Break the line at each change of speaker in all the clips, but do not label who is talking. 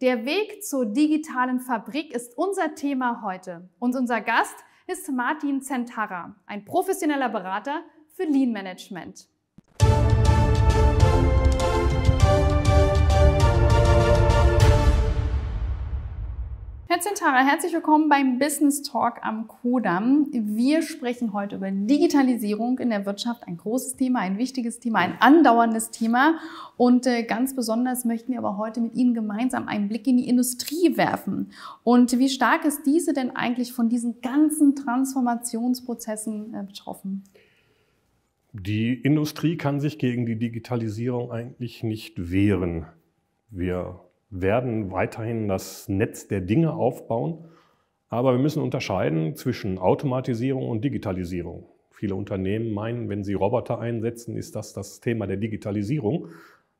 Der Weg zur digitalen Fabrik ist unser Thema heute und unser Gast ist Martin Zentara, ein professioneller Berater für Lean Management. Kätzchen Tara, herzlich willkommen beim Business Talk am Kodam. Wir sprechen heute über Digitalisierung in der Wirtschaft, ein großes Thema, ein wichtiges Thema, ein andauerndes Thema. Und äh, ganz besonders möchten wir aber heute mit Ihnen gemeinsam einen Blick in die Industrie werfen. Und wie stark ist diese denn eigentlich von diesen ganzen Transformationsprozessen äh, betroffen?
Die Industrie kann sich gegen die Digitalisierung eigentlich nicht wehren. Wir werden weiterhin das Netz der Dinge aufbauen. Aber wir müssen unterscheiden zwischen Automatisierung und Digitalisierung. Viele Unternehmen meinen, wenn sie Roboter einsetzen, ist das das Thema der Digitalisierung.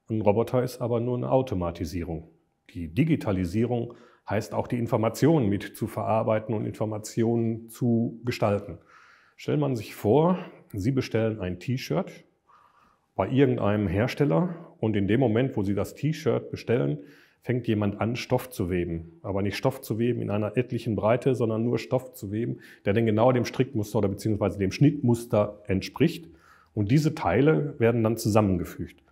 Ein Roboter ist aber nur eine Automatisierung. Die Digitalisierung heißt auch die Informationen mit zu verarbeiten und Informationen zu gestalten. Stellt man sich vor, Sie bestellen ein T-Shirt bei irgendeinem Hersteller und in dem Moment, wo Sie das T-Shirt bestellen, fängt jemand an, Stoff zu weben. Aber nicht Stoff zu weben in einer etlichen Breite, sondern nur Stoff zu weben, der dann genau dem Strickmuster oder beziehungsweise dem Schnittmuster entspricht. Und diese Teile werden dann zusammengefügt.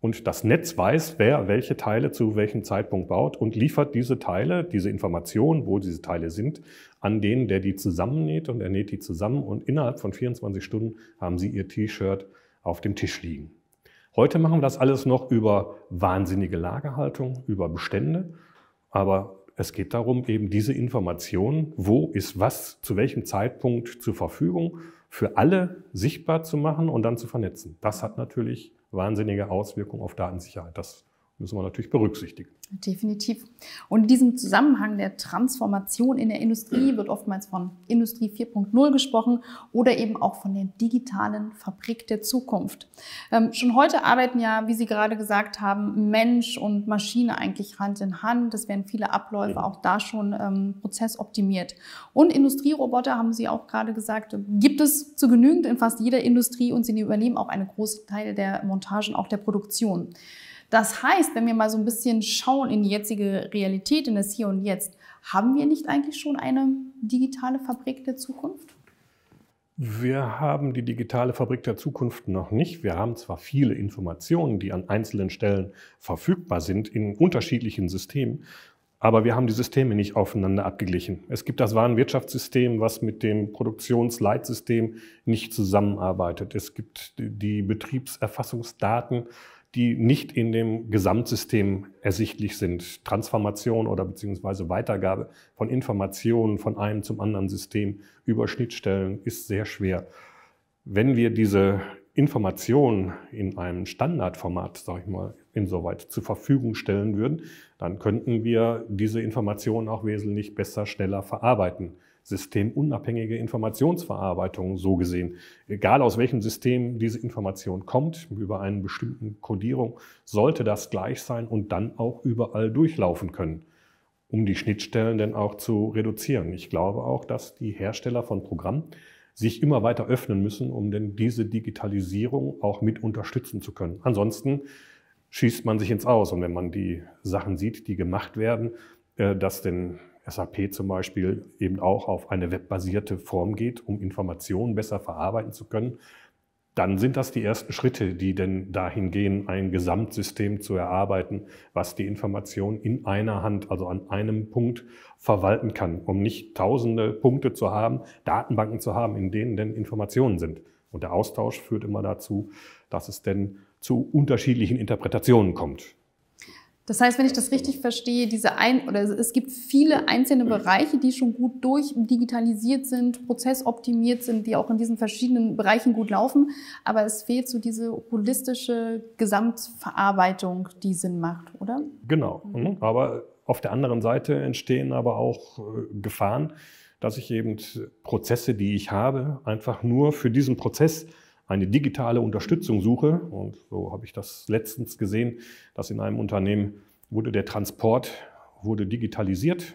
Und das Netz weiß, wer welche Teile zu welchem Zeitpunkt baut und liefert diese Teile, diese Informationen, wo diese Teile sind, an den, der die zusammennäht und er näht die zusammen und innerhalb von 24 Stunden haben sie ihr T-Shirt auf dem Tisch liegen. Heute machen wir das alles noch über wahnsinnige Lagerhaltung, über Bestände, aber es geht darum, eben diese Informationen, wo ist was, zu welchem Zeitpunkt zur Verfügung, für alle sichtbar zu machen und dann zu vernetzen. Das hat natürlich wahnsinnige Auswirkungen auf Datensicherheit. Das müssen wir natürlich berücksichtigen.
Definitiv. Und in diesem Zusammenhang der Transformation in der Industrie wird oftmals von Industrie 4.0 gesprochen oder eben auch von der digitalen Fabrik der Zukunft. Ähm, schon heute arbeiten ja, wie Sie gerade gesagt haben, Mensch und Maschine eigentlich Hand in Hand. Es werden viele Abläufe auch da schon ähm, prozessoptimiert. Und Industrieroboter, haben Sie auch gerade gesagt, gibt es zu genügend in fast jeder Industrie und sie übernehmen auch einen großen Teil der Montagen, auch der Produktion. Das heißt, wenn wir mal so ein bisschen schauen in die jetzige Realität, in das Hier und Jetzt, haben wir nicht eigentlich schon eine digitale Fabrik der Zukunft?
Wir haben die digitale Fabrik der Zukunft noch nicht. Wir haben zwar viele Informationen, die an einzelnen Stellen verfügbar sind, in unterschiedlichen Systemen, aber wir haben die Systeme nicht aufeinander abgeglichen. Es gibt das Warenwirtschaftssystem, was mit dem Produktionsleitsystem nicht zusammenarbeitet. Es gibt die Betriebserfassungsdaten, die nicht in dem Gesamtsystem ersichtlich sind. Transformation oder beziehungsweise Weitergabe von Informationen von einem zum anderen System über Schnittstellen ist sehr schwer. Wenn wir diese Informationen in einem Standardformat, sage ich mal, insoweit zur Verfügung stellen würden, dann könnten wir diese Informationen auch wesentlich besser, schneller verarbeiten systemunabhängige Informationsverarbeitung so gesehen. Egal aus welchem System diese Information kommt, über einen bestimmten Codierung sollte das gleich sein und dann auch überall durchlaufen können, um die Schnittstellen denn auch zu reduzieren. Ich glaube auch, dass die Hersteller von Programmen sich immer weiter öffnen müssen, um denn diese Digitalisierung auch mit unterstützen zu können. Ansonsten schießt man sich ins Aus. Und wenn man die Sachen sieht, die gemacht werden, äh, dass denn SAP zum Beispiel eben auch auf eine webbasierte Form geht, um Informationen besser verarbeiten zu können, dann sind das die ersten Schritte, die denn dahin gehen, ein Gesamtsystem zu erarbeiten, was die Information in einer Hand, also an einem Punkt verwalten kann, um nicht tausende Punkte zu haben, Datenbanken zu haben, in denen denn Informationen sind. Und der Austausch führt immer dazu, dass es denn zu unterschiedlichen Interpretationen kommt.
Das heißt, wenn ich das richtig verstehe, diese ein oder es gibt viele einzelne Bereiche, die schon gut durch digitalisiert sind, prozessoptimiert sind, die auch in diesen verschiedenen Bereichen gut laufen, aber es fehlt so diese holistische Gesamtverarbeitung, die Sinn macht, oder?
Genau. Mhm. mhm. Aber auf der anderen Seite entstehen aber auch äh, Gefahren, dass ich eben Prozesse, die ich habe, einfach nur für diesen Prozess eine digitale Unterstützung suche. Und so habe ich das letztens gesehen, dass in einem Unternehmen wurde der Transport wurde digitalisiert,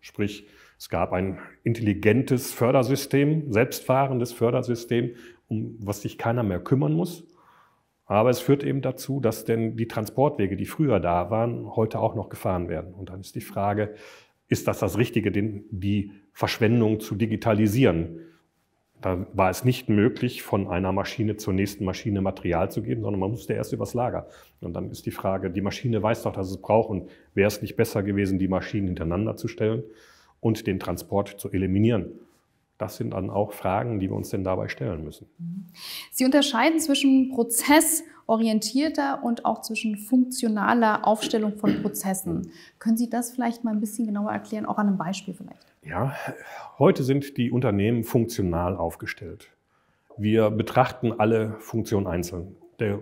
sprich es gab ein intelligentes Fördersystem, selbstfahrendes Fördersystem, um was sich keiner mehr kümmern muss. Aber es führt eben dazu, dass denn die Transportwege, die früher da waren, heute auch noch gefahren werden. Und dann ist die Frage, ist das das Richtige, die Verschwendung zu digitalisieren? Da war es nicht möglich, von einer Maschine zur nächsten Maschine Material zu geben, sondern man musste erst übers Lager. Und dann ist die Frage, die Maschine weiß doch, dass es braucht und wäre es nicht besser gewesen, die Maschinen hintereinander zu stellen und den Transport zu eliminieren? Das sind dann auch Fragen, die wir uns denn dabei stellen müssen.
Sie unterscheiden zwischen prozessorientierter und auch zwischen funktionaler Aufstellung von Prozessen. Können Sie das vielleicht mal ein bisschen genauer erklären, auch an einem Beispiel vielleicht?
Ja, heute sind die Unternehmen funktional aufgestellt. Wir betrachten alle Funktionen einzeln. Der,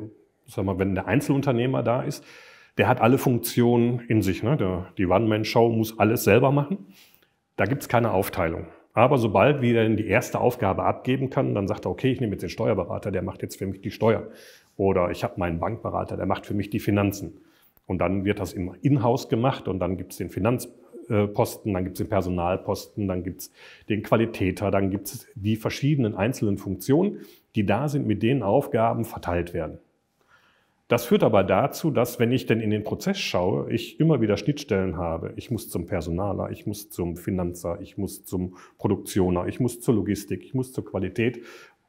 sag mal, wenn der Einzelunternehmer da ist, der hat alle Funktionen in sich. Ne? Der, die One-Man-Show muss alles selber machen. Da gibt es keine Aufteilung. Aber sobald wir dann die erste Aufgabe abgeben können, dann sagt er, okay, ich nehme jetzt den Steuerberater, der macht jetzt für mich die Steuern. Oder ich habe meinen Bankberater, der macht für mich die Finanzen. Und dann wird das in-house gemacht und dann gibt es den Finanzberater. Äh, Posten, dann gibt es den Personalposten, dann gibt es den Qualitäter, dann gibt es die verschiedenen einzelnen Funktionen, die da sind, mit denen Aufgaben verteilt werden. Das führt aber dazu, dass wenn ich denn in den Prozess schaue, ich immer wieder Schnittstellen habe. Ich muss zum Personaler, ich muss zum Finanzer, ich muss zum Produktioner, ich muss zur Logistik, ich muss zur Qualität.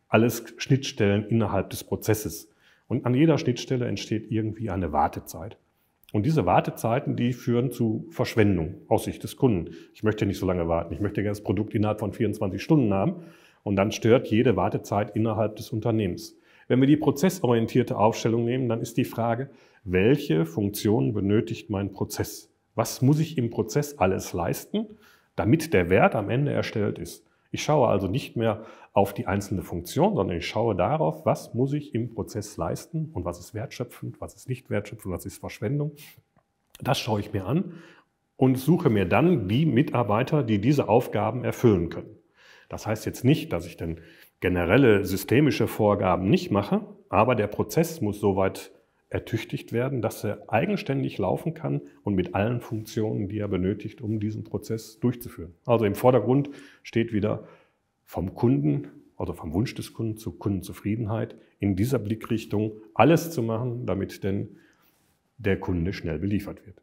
Alles Schnittstellen innerhalb des Prozesses. Und an jeder Schnittstelle entsteht irgendwie eine Wartezeit. Und diese Wartezeiten, die führen zu Verschwendung aus Sicht des Kunden. Ich möchte nicht so lange warten. Ich möchte das Produkt innerhalb von 24 Stunden haben. Und dann stört jede Wartezeit innerhalb des Unternehmens. Wenn wir die prozessorientierte Aufstellung nehmen, dann ist die Frage, welche Funktionen benötigt mein Prozess? Was muss ich im Prozess alles leisten, damit der Wert am Ende erstellt ist? Ich schaue also nicht mehr auf die einzelne Funktion, sondern ich schaue darauf, was muss ich im Prozess leisten und was ist wertschöpfend, was ist nicht wertschöpfend, was ist Verschwendung. Das schaue ich mir an und suche mir dann die Mitarbeiter, die diese Aufgaben erfüllen können. Das heißt jetzt nicht, dass ich dann generelle systemische Vorgaben nicht mache, aber der Prozess muss soweit ertüchtigt werden, dass er eigenständig laufen kann und mit allen Funktionen, die er benötigt, um diesen Prozess durchzuführen. Also im Vordergrund steht wieder vom Kunden, also vom Wunsch des Kunden zur Kundenzufriedenheit, in dieser Blickrichtung alles zu machen, damit denn der Kunde schnell beliefert wird.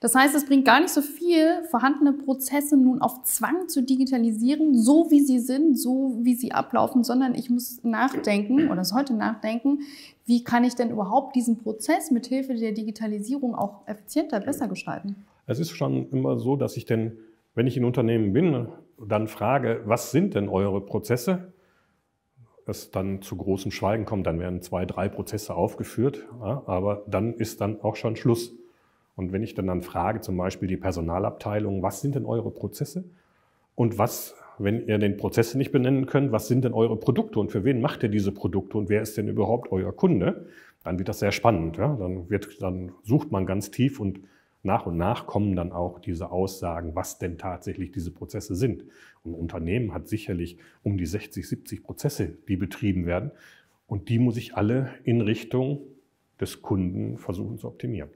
Das heißt, es bringt gar nicht so viel, vorhandene Prozesse nun auf Zwang zu digitalisieren, so wie sie sind, so wie sie ablaufen, sondern ich muss nachdenken oder sollte nachdenken, wie kann ich denn überhaupt diesen Prozess mit Hilfe der Digitalisierung auch effizienter, besser gestalten?
Es ist schon immer so, dass ich denn, wenn ich in Unternehmen bin, dann frage, was sind denn eure Prozesse? es dann zu großem Schweigen kommt, dann werden zwei, drei Prozesse aufgeführt, aber dann ist dann auch schon Schluss. Und wenn ich dann, dann frage, zum Beispiel die Personalabteilung, was sind denn eure Prozesse? Und was, wenn ihr den Prozess nicht benennen könnt, was sind denn eure Produkte und für wen macht ihr diese Produkte und wer ist denn überhaupt euer Kunde? Dann wird das sehr spannend. Ja? Dann, wird, dann sucht man ganz tief und nach und nach kommen dann auch diese Aussagen, was denn tatsächlich diese Prozesse sind. Und ein Unternehmen hat sicherlich um die 60, 70 Prozesse, die betrieben werden. Und die muss ich alle in Richtung des Kunden versuchen zu optimieren.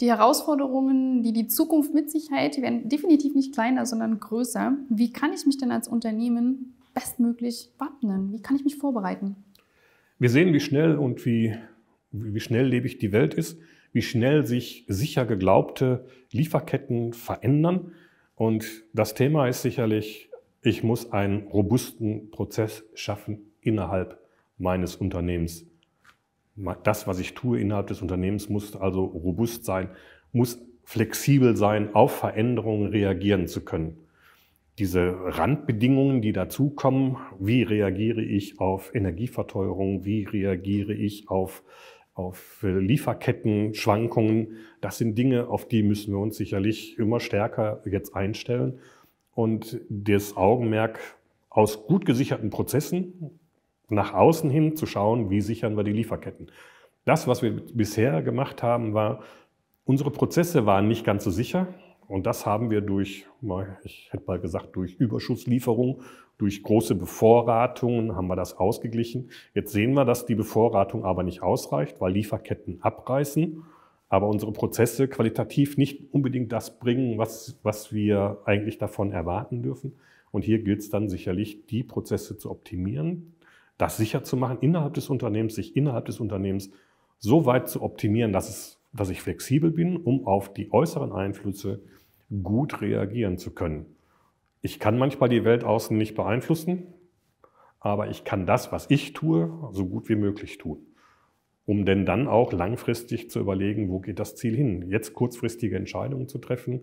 Die Herausforderungen, die die Zukunft mit sich hält, werden definitiv nicht kleiner, sondern größer. Wie kann ich mich denn als Unternehmen bestmöglich wappnen? Wie kann ich mich vorbereiten?
Wir sehen, wie schnell und wie, wie schnelllebig die Welt ist, wie schnell sich sicher geglaubte Lieferketten verändern. Und das Thema ist sicherlich, ich muss einen robusten Prozess schaffen innerhalb meines Unternehmens das, was ich tue innerhalb des Unternehmens, muss also robust sein, muss flexibel sein, auf Veränderungen reagieren zu können. Diese Randbedingungen, die dazukommen, wie reagiere ich auf Energieverteuerung, wie reagiere ich auf, auf Lieferketten-Schwankungen, das sind Dinge, auf die müssen wir uns sicherlich immer stärker jetzt einstellen und das Augenmerk aus gut gesicherten Prozessen nach außen hin zu schauen, wie sichern wir die Lieferketten. Das, was wir bisher gemacht haben, war, unsere Prozesse waren nicht ganz so sicher. Und das haben wir durch, ich hätte mal gesagt, durch Überschusslieferung, durch große Bevorratungen haben wir das ausgeglichen. Jetzt sehen wir, dass die Bevorratung aber nicht ausreicht, weil Lieferketten abreißen, aber unsere Prozesse qualitativ nicht unbedingt das bringen, was, was wir eigentlich davon erwarten dürfen. Und hier gilt es dann sicherlich, die Prozesse zu optimieren, das sicher zu machen, innerhalb des Unternehmens, sich innerhalb des Unternehmens so weit zu optimieren, dass, es, dass ich flexibel bin, um auf die äußeren Einflüsse gut reagieren zu können. Ich kann manchmal die Welt außen nicht beeinflussen, aber ich kann das, was ich tue, so gut wie möglich tun, um denn dann auch langfristig zu überlegen, wo geht das Ziel hin. Jetzt kurzfristige Entscheidungen zu treffen.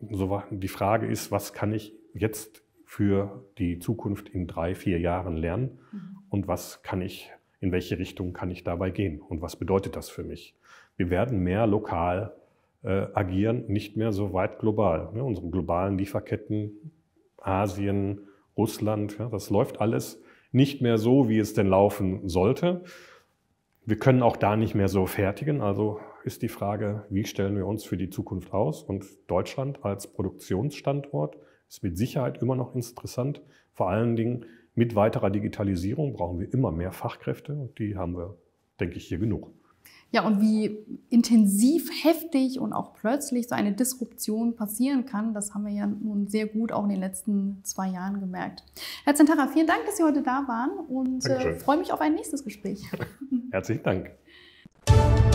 Die Frage ist, was kann ich jetzt für die Zukunft in drei, vier Jahren lernen mhm. und was kann ich, in welche Richtung kann ich dabei gehen und was bedeutet das für mich. Wir werden mehr lokal äh, agieren, nicht mehr so weit global. Ne? Unsere globalen Lieferketten, Asien, Russland, ja, das läuft alles nicht mehr so, wie es denn laufen sollte. Wir können auch da nicht mehr so fertigen. Also ist die Frage, wie stellen wir uns für die Zukunft aus? Und Deutschland als Produktionsstandort ist mit Sicherheit immer noch interessant. Vor allen Dingen mit weiterer Digitalisierung brauchen wir immer mehr Fachkräfte und die haben wir, denke ich, hier genug.
Ja, und wie intensiv, heftig und auch plötzlich so eine Disruption passieren kann, das haben wir ja nun sehr gut auch in den letzten zwei Jahren gemerkt. Herr Zentara, vielen Dank, dass Sie heute da waren und äh, freue mich auf ein nächstes Gespräch.
Herzlichen Dank.